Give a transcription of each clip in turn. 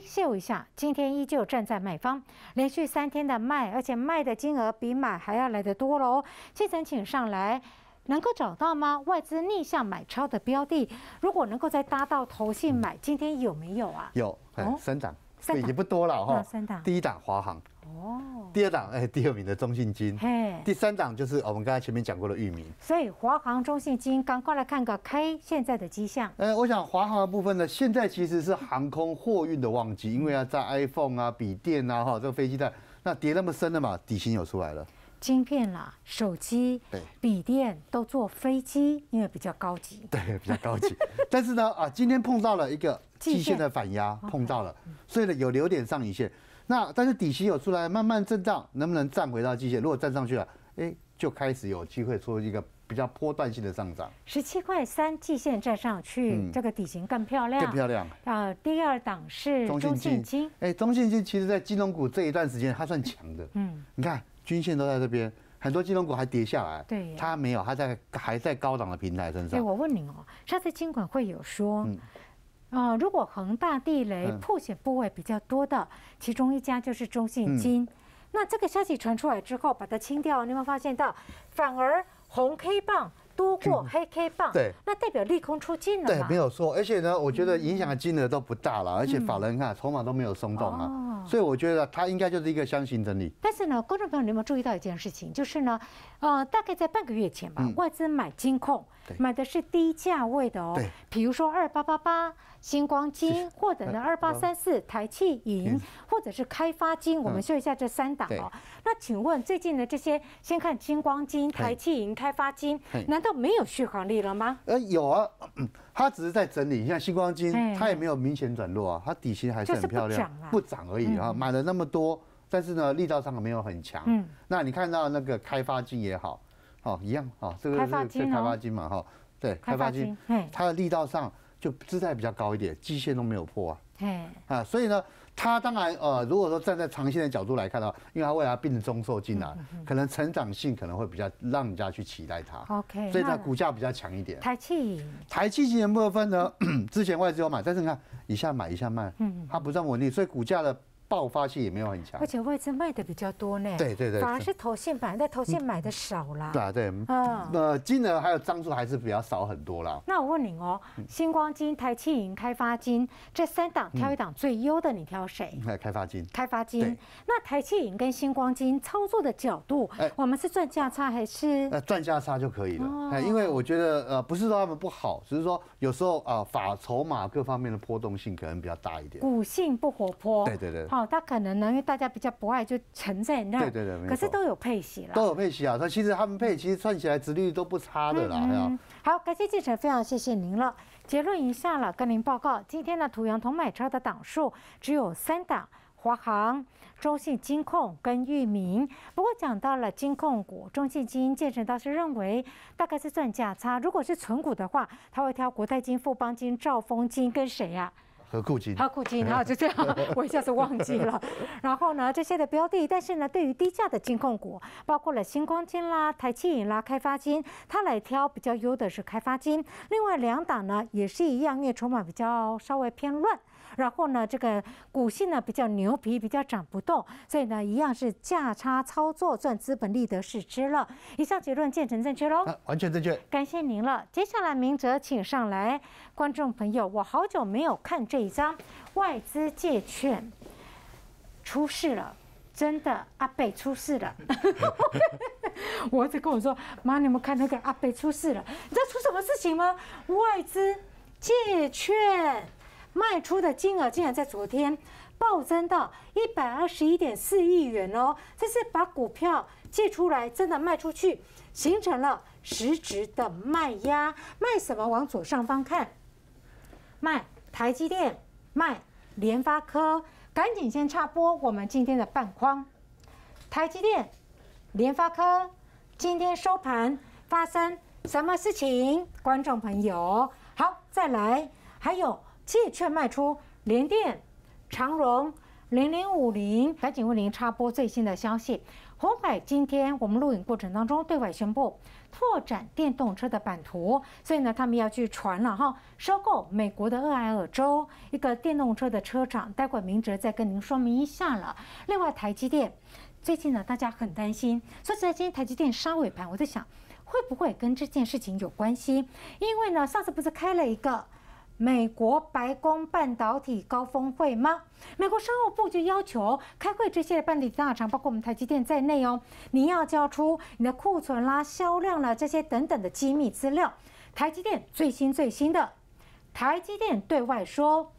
秀一下，今天依旧站在卖方，连续三天的卖，而且卖的金额比买还要来得多喽。基层请上来，能够找到吗？外资逆向买超的标的，如果能够再搭到投信买，今天有没有啊？有，三涨，也不多了哈，三涨，第一档华航。哦，第二档哎，第二名的中信金，哎，第三档就是我们刚才前面讲过的域名。所以华航、中信金赶快来看个 K 现在的迹象。哎，我想华航的部分呢，现在其实是航空货运的旺季，因为啊，在 iPhone 啊、笔电啊，哈，这个飞机在那跌那么深了嘛，底薪有出来了。晶片啦、手机、对，笔电都坐飞机，因为比较高级。对，比较高级。但是呢，啊，今天碰到了一个季线的反压，碰到了，所以呢，有留点上影线。那但是底薪有出来，慢慢震荡，能不能站回到季线？如果站上去了，哎，就开始有机会出一个比较波段性的上涨。十七块三季线站上去，这个底型更漂亮。更漂亮。啊，第二档是中信金。哎，中信金其实在金融股这一段时间它算强的。嗯。你看均线都在这边，很多金融股还跌下来。对。它没有，它在还在高档的平台身上。哎，我问你哦，上次金管会有说？啊，如果恒大地雷破险部位比较多的，其中一家就是中信金。那这个消息传出来之后，把它清掉，你有发现到反而红 K 棒多过黑 K 棒，对，那代表利空出尽了，对，没有错。而且呢，我觉得影响金额都不大了，而且法人看筹码都没有松动啊，所以我觉得它应该就是一个箱形整理。但是呢，观众朋友，你有没有注意到一件事情，就是呢？呃，大概在半个月前吧，外资买金控，买的是低价位的哦，比如说二八八八星光金，或者呢二八三四台气银，或者是开发金，我们秀一下这三档哦。那请问最近的这些，先看星光金、台气银、开发金，难道没有续航力了吗？呃，有啊，它只是在整理，像星光金，它也没有明显转弱啊，它底薪还是很漂亮，不涨而已啊，买了那么多。但是呢，力道上没有很强。嗯，那你看到那个开发金也好，哦，一样哦，这个是开发金嘛，哈，对，开发金，它的力道上就姿态比较高一点，基线都没有破啊。啊，所以呢，它当然呃，如果说站在长线的角度来看的话，因为它未来变成中寿金来，可能成长性可能会比较让人家去期待它。OK，所以它股价比较强一点。台气，台气今的部分呢，之前外资有买，但是你看一下买一下卖，嗯，它不算稳定，所以股价的。爆发性也没有很强，而且外资卖的比较多呢。对对对，反而是投信买，但投信买的少啦。对啊对，嗯，那金额还有张数还是比较少很多啦。那我问你哦，星光金、台气银、开发金这三档挑一档最优的，你挑谁？开发金。开发金。那台气银跟星光金操作的角度，我们是赚价差还是？呃，赚价差就可以了。因为我觉得呃，不是说他们不好，只是说有时候啊，法筹码各方面的波动性可能比较大一点。股性不活泼。对对对。他可能呢，因为大家比较不爱就存在那，对对对，可是都有配息了，都有配息啊！他其实他们配息，算起来殖率都不差的啦。好，感谢建成，非常谢谢您了。结论一下了，跟您报告，今天的土洋同买车的档数只有三档，华航、中信金控跟域名。不过讲到了金控股、中信金，建成倒是认为大概是赚价差。如果是纯股的话，他会挑国泰金、富邦金、兆丰金跟谁呀？和固金，他固金，然 后就这样，我一下子忘记了。然后呢，这些的标的，但是呢，对于低价的金控股，包括了星光金啦、台气银啦、开发金，他来挑比较优的是开发金。另外两档呢也是一样，因为筹码比较稍微偏乱。然后呢，这个股性呢比较牛皮，比较涨不动，所以呢一样是价差操作赚资本利得市值了。以上结论见成正确喽？啊，完全正确。感谢您了。接下来明哲请上来。观众朋友，我好久没有看这一张外资借券出事了，真的阿北出事了。我儿子跟我说，妈，你们看那个阿北出事了，你知道出什么事情吗？外资借券。卖出的金额竟然在昨天暴增到一百二十一点四亿元哦！这是把股票借出来真的卖出去，形成了实质的卖压。卖什么？往左上方看，卖台积电，卖联发科。赶紧先插播我们今天的半框：台积电、联发科今天收盘发生什么事情？观众朋友，好，再来，还有。气券卖出，联电、长荣、零零五零。赶紧为您插播最新的消息，鸿海今天我们录影过程当中对外宣布，拓展电动车的版图，所以呢，他们要去传了哈，收购美国的俄亥俄州一个电动车的车厂，待会明哲再跟您说明一下了。另外，台积电最近呢，大家很担心，说以在今天台积电杀尾盘，我在想会不会跟这件事情有关系？因为呢，上次不是开了一个。美国白宫半导体高峰会吗？美国商务部就要求开会这些半导体大厂，包括我们台积电在内哦，你要交出你的库存啦、销量啦这些等等的机密资料。台积电最新最新的，台积电对外说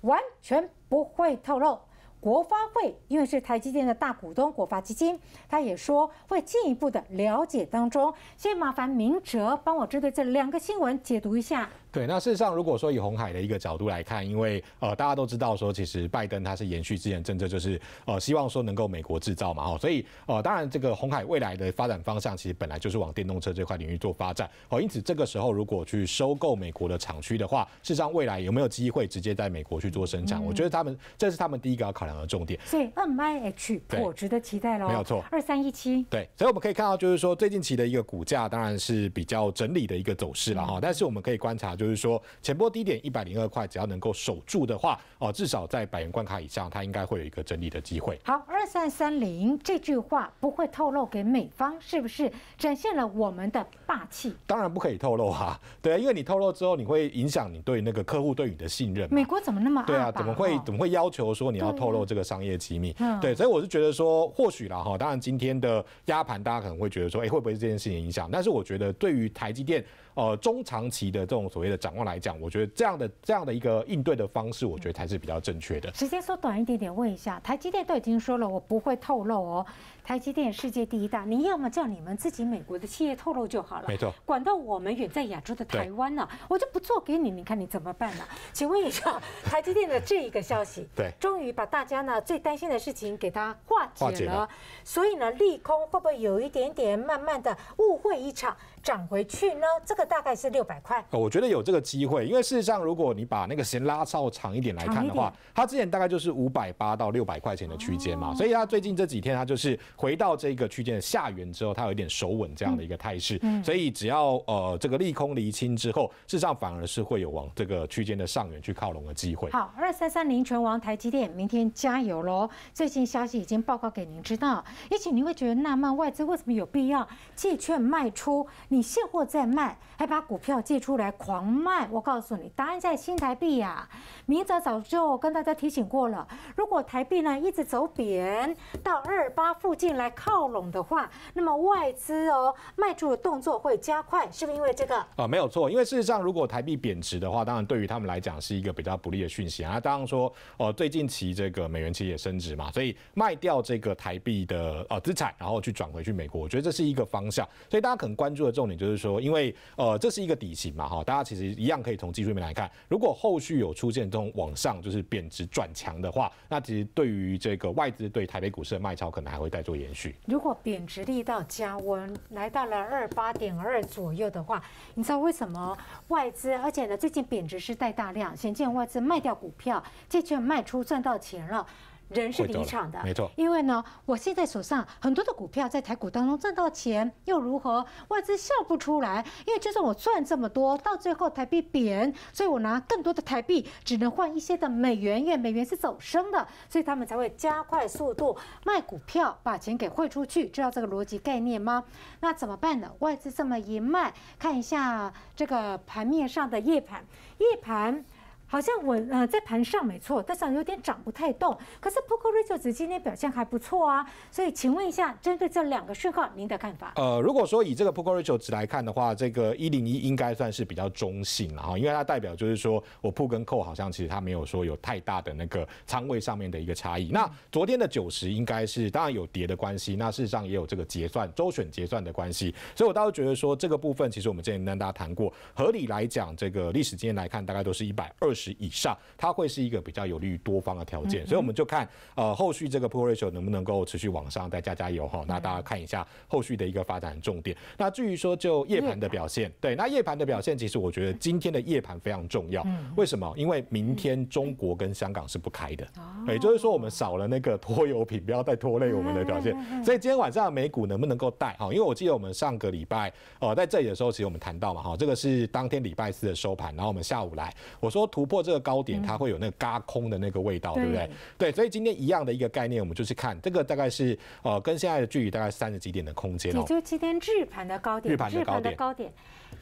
完全不会透露。国发会因为是台积电的大股东，国发基金，他也说会进一步的了解当中。先麻烦明哲帮我针对这两个新闻解读一下。对，那事实上，如果说以红海的一个角度来看，因为呃，大家都知道说，其实拜登他是延续之前政策，就是呃，希望说能够美国制造嘛，哈，所以呃，当然这个红海未来的发展方向，其实本来就是往电动车这块领域做发展，哦，因此这个时候如果去收购美国的厂区的话，事实上未来有没有机会直接在美国去做生产？我觉得他们这是他们第一个要考量的重点。所以，NIH 我值得期待喽。没有错，二三一七。对，所以我们可以看到，就是说最近期的一个股价，当然是比较整理的一个走势了，哈，但是我们可以观察就。就是说，前波低点一百零二块，只要能够守住的话，哦，至少在百元关卡以上，它应该会有一个整理的机会。好，二三三零这句话不会透露给美方，是不是？展现了我们的霸气？当然不可以透露哈。对，因为你透露之后，你会影响你对那个客户对你的信任。美国怎么那么对啊？怎么会怎么会要求说你要透露这个商业机密？嗯，对，所以我是觉得说，或许了哈。当然，今天的压盘，大家可能会觉得说，哎，会不会这件事情影响？但是我觉得，对于台积电，呃，中长期的这种所谓的。展望来讲，我觉得这样的这样的一个应对的方式，我觉得才是比较正确的。时间缩短一点点，问一下，台积电都已经说了，我不会透露哦。台积电世界第一大，你要么叫你们自己美国的企业透露就好了，没错。管到我们远在亚洲的台湾呢，我就不做给你，你看你怎么办呢？请问一下，台积电的这一个消息，对，终于把大家呢最担心的事情给它化解了，所以呢，利空会不会有一点点慢慢的误会一场涨回去呢？这个大概是六百块。我觉得有这个机会，因为事实上，如果你把那个时间拉稍长一点来看的话，它之前大概就是五百八到六百块钱的区间嘛，所以它最近这几天它就是。回到这个区间的下缘之后，它有一点守稳这样的一个态势，所以只要呃这个利空离清之后，市场反而是会有往这个区间的上缘去靠拢的机会。好，二三三零全王台积电，明天加油喽！最近消息已经报告给您知道，也许您会觉得纳闷，外资为什么有必要借券卖出？你现货在卖，还把股票借出来狂卖？我告诉你，答案在新台币呀！明早早就跟大家提醒过了，如果台币呢一直走贬到二八附近。来靠拢的话，那么外资哦卖出的动作会加快，是不是因为这个？啊，没有错，因为事实上，如果台币贬值的话，当然对于他们来讲是一个比较不利的讯息啊。当然说，呃，最近期这个美元其实也升值嘛，所以卖掉这个台币的呃资产，然后去转回去美国，我觉得这是一个方向。所以大家可能关注的重点就是说，因为呃，这是一个底薪嘛，哈，大家其实一样可以从技术面来看，如果后续有出现这种往上就是贬值转强的话，那其实对于这个外资对台北股市的卖超可能还会带多。延续。如果贬值力到加，我来到了二八点二左右的话，你知道为什么外资？而且呢，最近贬值是带大量显见外资卖掉股票，借券卖出赚到钱了。人是离场的，没错。因为呢，我现在手上很多的股票在台股当中赚到钱又如何？外资笑不出来，因为就算我赚这么多，到最后台币贬，所以我拿更多的台币只能换一些的美元，因为美元是走升的，所以他们才会加快速度卖股票，把钱给汇出去。知道这个逻辑概念吗？那怎么办呢？外资这么一卖，看一下这个盘面上的夜盘，夜盘。好像我呃在盘上没错，但是有点涨不太动。可是 poker ratio 值今天表现还不错啊，所以请问一下，针对这两个讯号，您的看法？呃，如果说以这个 poker ratio 值来看的话，这个一零一应该算是比较中性了哈，因为它代表就是说我铺跟扣好像其实它没有说有太大的那个仓位上面的一个差异。那昨天的九十应该是当然有跌的关系，那事实上也有这个结算周选结算的关系，所以我倒是觉得说这个部分其实我们之前跟大家谈过，合理来讲，这个历史经验来看大概都是一百二。十以上，它会是一个比较有利于多方的条件，所以我们就看呃后续这个 pro ratio 能不能够持续往上再加加油哈。那大家看一下后续的一个发展重点。那至于说就夜盘的表现，对，那夜盘的表现，其实我觉得今天的夜盘非常重要，为什么？因为明天中国跟香港是不开的，也就是说我们少了那个拖油瓶，不要再拖累我们的表现。所以今天晚上美股能不能够带哈？因为我记得我们上个礼拜呃在这里的时候，其实我们谈到嘛哈，这个是当天礼拜四的收盘，然后我们下午来，我说图。破这个高点，它会有那个嘎空的那个味道，对不对？对，所以今天一样的一个概念，我们就是看这个大概是呃跟现在的距离大概三十几点的空间哦。也就今天日盘的高点，日盘的高点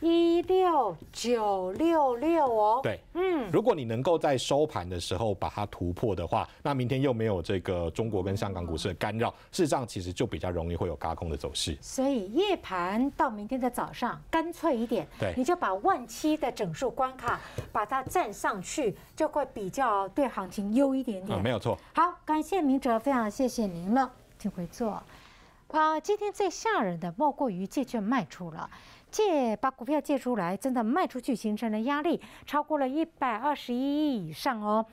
一六九六六哦。对，嗯，如果你能够在收盘的时候把它突破的话，那明天又没有这个中国跟香港股市的干扰，事实上其实就比较容易会有嘎空的走势。所以夜盘到明天的早上，干脆一点，对，你就把万七的整数关卡把它站上。去就会比较对行情优一点点，没有错。好，感谢明哲，非常谢谢您了，请回座。啊，今天最吓人的莫过于借券卖出了，借把股票借出来，真的卖出去形成了压力，超过了一百二十一亿以上哦。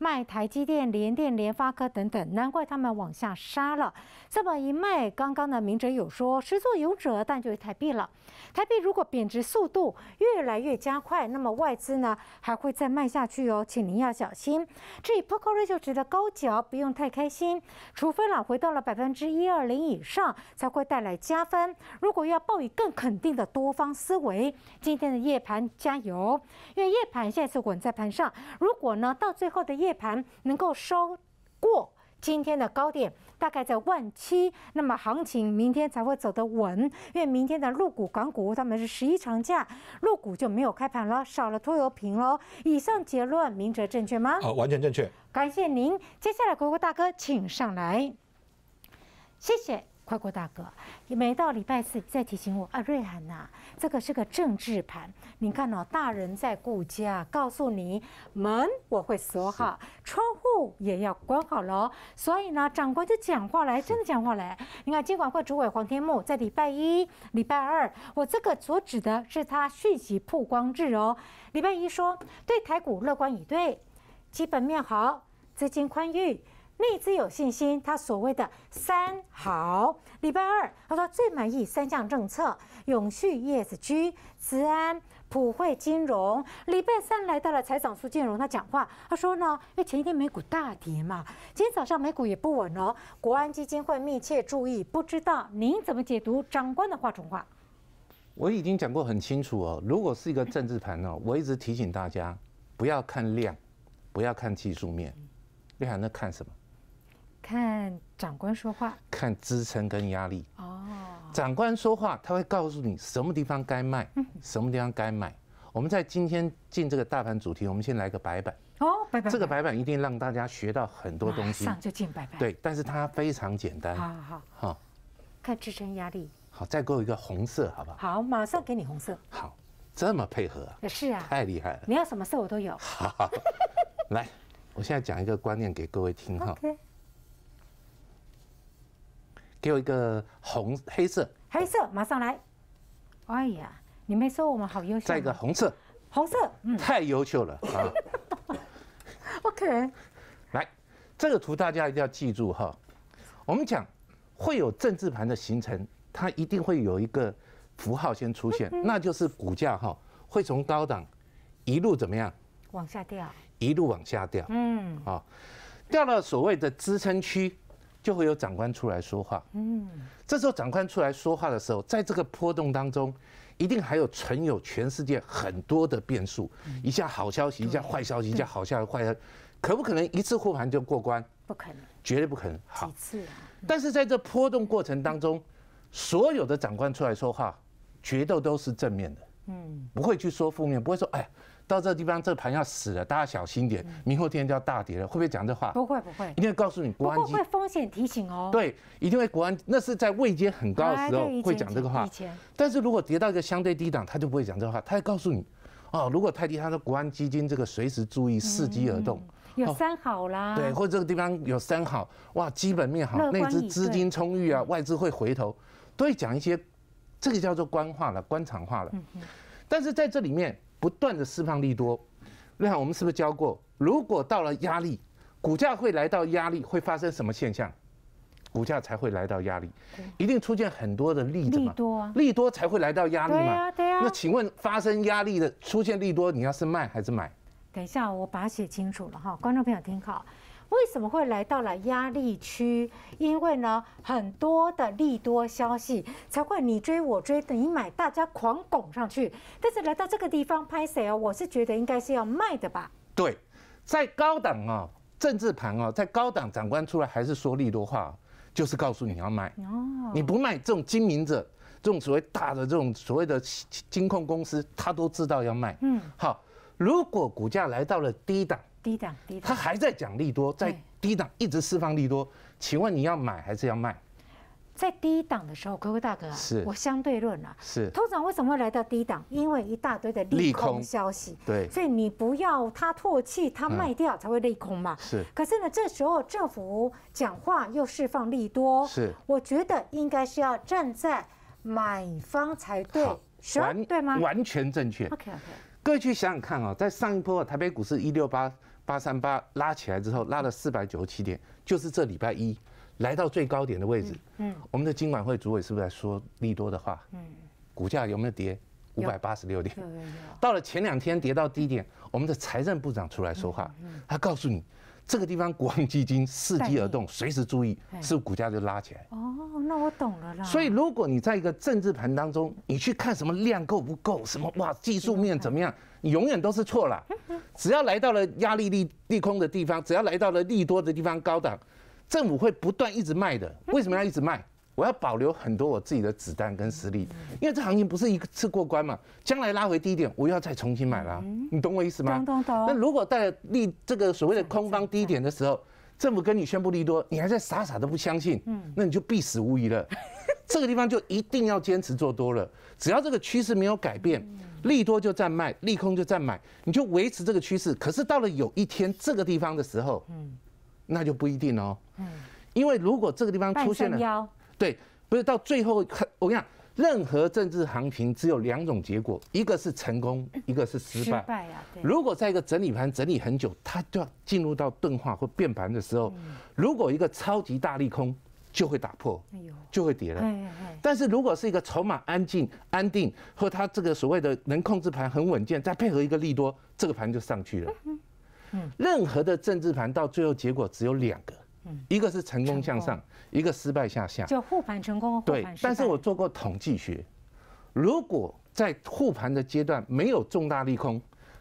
卖台积电、联电、联发科等等，难怪他们往下杀了。这么一卖，刚刚的明哲有说，始作俑者，但就台币了。台币如果贬值速度越来越加快，那么外资呢还会再卖下去哦，请您要小心。至于破口 i 就值得高脚，不用太开心，除非了回到了百分之一二零以上，才会带来加分。如果要抱以更肯定的多方思维，今天的夜盘加油，因为夜盘现在是稳在盘上。如果呢到最后的夜，夜盘能够收过今天的高点，大概在万七，那么行情明天才会走得稳，因为明天的陆股、港股他们是十一长假，陆股就没有开盘了，少了拖油瓶喽。以上结论，明哲正确吗？好，完全正确。感谢您，接下来国国大哥请上来，谢谢。快过大哥，每到礼拜四再提醒我啊！瑞涵呐，这个是个政治盘，你看哦，大人在顾家，告诉你门我会锁好，窗户也要关好喽。所以呢，长官就讲话来，真的讲话来。你看，监管会主委黄天木在礼拜一、礼拜二，我这个所指的是他讯息曝光日哦。礼拜一说对台股乐观以对，基本面好，资金宽裕。内资有信心，他所谓的三好。礼拜二，他说最满意三项政策：永续、叶子居、治安、普惠金融。礼拜三来到了财长苏建荣，他讲话，他说呢，因为前一天美股大跌嘛，今天早上美股也不稳哦。国安基金会密切注意，不知道您怎么解读长官的话中话？我已经讲过很清楚哦，如果是一个政治盘呢，我一直提醒大家不要看量，不要看技术面，你还在看什么？看长官说话，看支撑跟压力哦。长官说话，他会告诉你什么地方该卖，什么地方该买。我们在今天进这个大盘主题，我们先来个白板哦，白板。这个白板一定让大家学到很多东西。上就进白板。对，但是它非常简单。好好好，看支撑压力。好，再我一个红色，好不好？好，马上给你红色。好，这么配合。是啊，太厉害了。你要什么色我都有。好，来，我现在讲一个观念给各位听哈。给我一个红黑色，黑色马上来。哎呀，你没说我们好优秀。再一个红色，红色，嗯，太优秀了啊。OK，来，这个图大家一定要记住哈。我们讲会有政治盘的形成，它一定会有一个符号先出现，那就是股价哈会从高档一路怎么样？往下掉。一路往下掉，嗯，啊，掉了所谓的支撑区。就会有长官出来说话。嗯，这时候长官出来说话的时候，在这个波动当中，一定还有存有全世界很多的变数，一下好消息，一下坏消息，一下好下坏息，可不可能一次护盘就过关？不可能，绝对不可能。好几次。但是在这波动过程当中，所有的长官出来说话，决斗都是正面的。嗯，不会去说负面，不会说哎。到这个地方，这个盘要死了，大家小心点，明后天就要大跌了。会不会讲这话？不会不会，一定会告诉你国安。基金会风险提醒哦？对，一定会国安。那是在位阶很高的时候会讲这个话。但是如果跌到一个相对低档，他就不会讲这话，他会告诉你，哦，如果太低，他说国安基金这个随时注意，伺机而动。有三好啦，对，或者这个地方有三好，哇，基本面好，内资资金充裕啊，外资会回头，都会讲一些，这个叫做官话了，官场话了。嗯但是在这里面。不断的释放利多，那我们是不是教过？如果到了压力，股价会来到压力，会发生什么现象？股价才会来到压力，一定出现很多的利多，利多才会来到压力嘛？对呀，对那请问发生压力的出现利多，你要是卖还是买？等一下，我把它写清楚了哈，观众朋友听好。为什么会来到了压力区？因为呢，很多的利多消息才会你追我追，等于买，大家狂拱上去。但是来到这个地方，拍谁啊？我是觉得应该是要卖的吧？对，在高档啊，政治盘啊，在高档，长官出来还是说利多话，就是告诉你要卖。哦，你不卖，这种精明者，这种所谓大的这种所谓的金控公司，他都知道要卖。嗯，好，如果股价来到了低档。低档，低档，他还在讲利多，在低档一直释放利多，请问你要买还是要卖？在低档的时候，哥哥大哥啊，是我相对论啊。是，通常为什么会来到低档？因为一大堆的利空消息，对，所以你不要他唾弃，他卖掉才会利空嘛。是，可是呢，这时候政府讲话又释放利多，是，我觉得应该是要站在买方才对，完对吗？完全正确。OK OK，各位去想想看啊，在上一波台北股市一六八。八三八拉起来之后，拉了四百九十七点，就是这礼拜一来到最高点的位置。嗯，我们的金管会主委是不是在说利多的话？嗯，股价有没有跌？五百八十六点。到了前两天跌到低点，我们的财政部长出来说话，他告诉你。这个地方，国信基金伺机而动，随时注意，是股价就拉起来。哦，那我懂了啦。所以，如果你在一个政治盘当中，你去看什么量够不够，什么哇技术面怎么样，你永远都是错了。只要来到了压力利利空的地方，只要来到了利多的地方，高档政府会不断一直卖的。为什么要一直卖？我要保留很多我自己的子弹跟实力，因为这行情不是一次过关嘛，将来拉回低点，我要再重新买了。你懂我意思吗？那如果在利这个所谓的空方低点的时候，政府跟你宣布利多，你还在傻傻的不相信，嗯，那你就必死无疑了。这个地方就一定要坚持做多了，只要这个趋势没有改变，利多就占卖，利空就占买，你就维持这个趋势。可是到了有一天这个地方的时候，那就不一定哦。因为如果这个地方出现了。对，不是到最后，我跟你讲，任何政治行情只有两种结果，一个是成功，一个是失败。失败如果在一个整理盘整理很久，它就要进入到钝化或变盘的时候，如果一个超级大利空就会打破，就会跌了。但是如果是一个筹码安静、安定，或它这个所谓的能控制盘很稳健，再配合一个利多，这个盘就上去了。任何的政治盘到最后结果只有两个。一个是成功向上，一个失败下下。就护盘成功，对。但是我做过统计学，如果在护盘的阶段没有重大利空，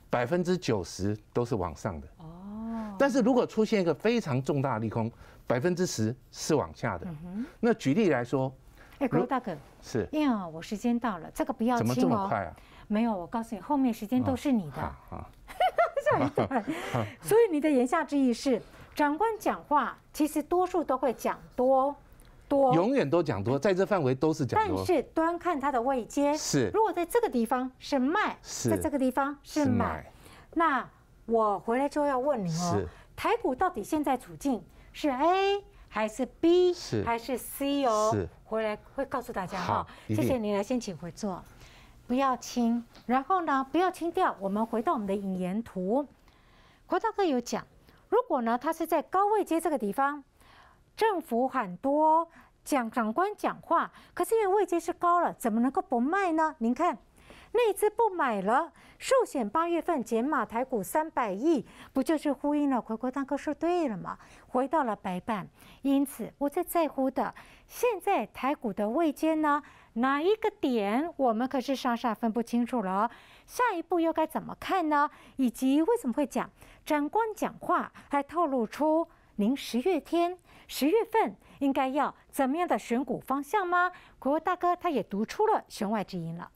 百分之九十都是往上的。哦。但是如果出现一个非常重大利空，百分之十是往下的。嗯那举例来说，哎，郭大哥，是，因为我时间到了，这个不要哦。怎么这么快啊？没有，我告诉你，后面时间都是你的。下一 所以你的言下之意是？长官讲话，其实多数都会讲多多，永远都讲多，在这范围都是讲多。但是端看它的位阶，是如果在这个地方是卖，在这个地方是买，那我回来后要问你哦，台股到底现在处境是 A 还是 B 还是 C 哦？是回来会告诉大家哈。谢谢您来，先请回座，不要清，然后呢，不要清掉。我们回到我们的引言图，国大哥有讲。如果呢，它是在高位阶这个地方，政府很多讲长官讲话，可是因为位阶是高了，怎么能够不卖呢？您看，内资不买了，寿险八月份减码台股三百亿，不就是呼应了“回国大哥”说对了吗？回到了白板，因此我在在乎的，现在台股的位阶呢？哪一个点我们可是傻傻分不清楚了，下一步又该怎么看呢？以及为什么会讲长官讲话，还透露出您十月天十月份应该要怎么样的选股方向吗？国大哥他也读出了弦外之音了。